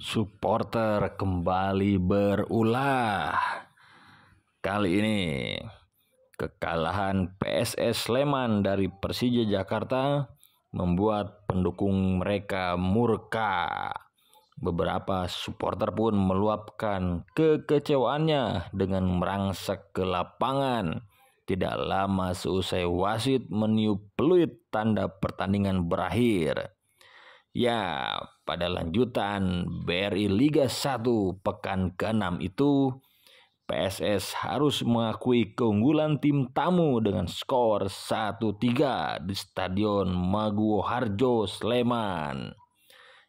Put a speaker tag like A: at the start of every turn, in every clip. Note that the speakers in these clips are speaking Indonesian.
A: supporter kembali berulah. Kali ini kekalahan PSS Sleman dari Persija Jakarta membuat pendukung mereka murka. Beberapa supporter pun meluapkan kekecewaannya dengan merangsek ke lapangan. Tidak lama seusai wasit meniup peluit tanda pertandingan berakhir. Ya, pada lanjutan BRI Liga 1 pekan ke-6 itu PSS harus mengakui keunggulan tim tamu dengan skor 1-3 di Stadion Maguwo Harjo Sleman.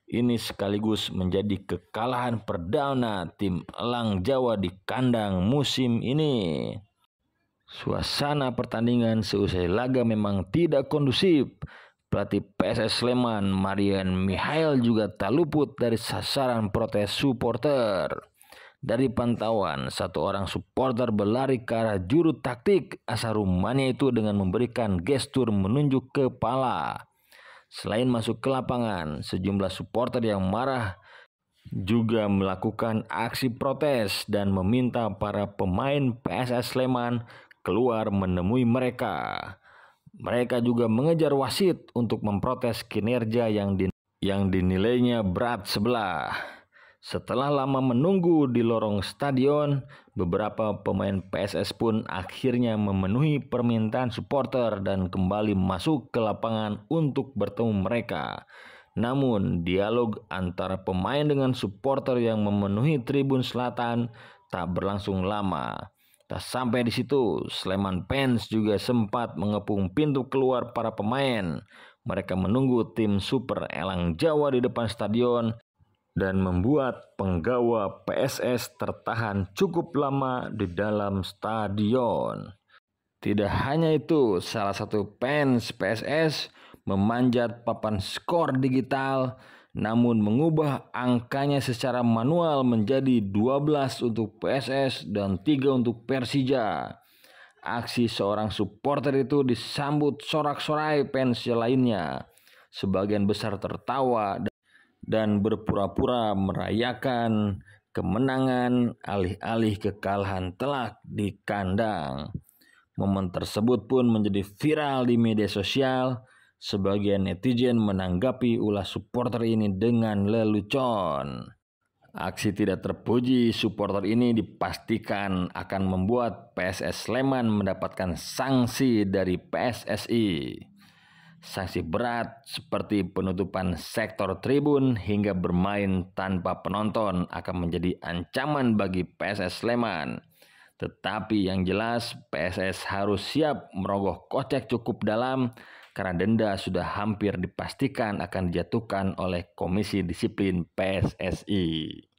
A: Ini sekaligus menjadi kekalahan perdana tim Elang Jawa di kandang musim ini. Suasana pertandingan seusai laga memang tidak kondusif Berarti PSS Sleman, Marian Mihail juga tak luput dari sasaran protes supporter. Dari pantauan, satu orang supporter berlari ke arah juru taktik asal rumahnya itu dengan memberikan gestur menunjuk kepala. Selain masuk ke lapangan, sejumlah supporter yang marah juga melakukan aksi protes dan meminta para pemain PSS Sleman keluar menemui mereka. Mereka juga mengejar wasit untuk memprotes kinerja yang, din yang dinilainya berat sebelah. Setelah lama menunggu di lorong stadion, beberapa pemain PSS pun akhirnya memenuhi permintaan supporter dan kembali masuk ke lapangan untuk bertemu mereka. Namun, dialog antara pemain dengan supporter yang memenuhi tribun selatan tak berlangsung lama. Tak sampai di situ, Sleman Pence juga sempat mengepung pintu keluar para pemain. Mereka menunggu tim Super Elang Jawa di depan stadion dan membuat penggawa PSS tertahan cukup lama di dalam stadion. Tidak hanya itu, salah satu fans PSS memanjat papan skor digital namun mengubah angkanya secara manual menjadi 12 untuk PSS dan 3 untuk Persija. Aksi seorang supporter itu disambut sorak-sorai fans lainnya. Sebagian besar tertawa dan berpura-pura merayakan kemenangan alih-alih kekalahan telak di kandang. Momen tersebut pun menjadi viral di media sosial Sebagian netizen menanggapi ulah supporter ini dengan lelucon. Aksi tidak terpuji supporter ini dipastikan akan membuat PSS Sleman mendapatkan sanksi dari PSSI. Sanksi berat seperti penutupan sektor tribun hingga bermain tanpa penonton akan menjadi ancaman bagi PSS Sleman. Tetapi yang jelas PSS harus siap merogoh kocek cukup dalam karena denda sudah hampir dipastikan akan dijatuhkan oleh Komisi Disiplin PSSI.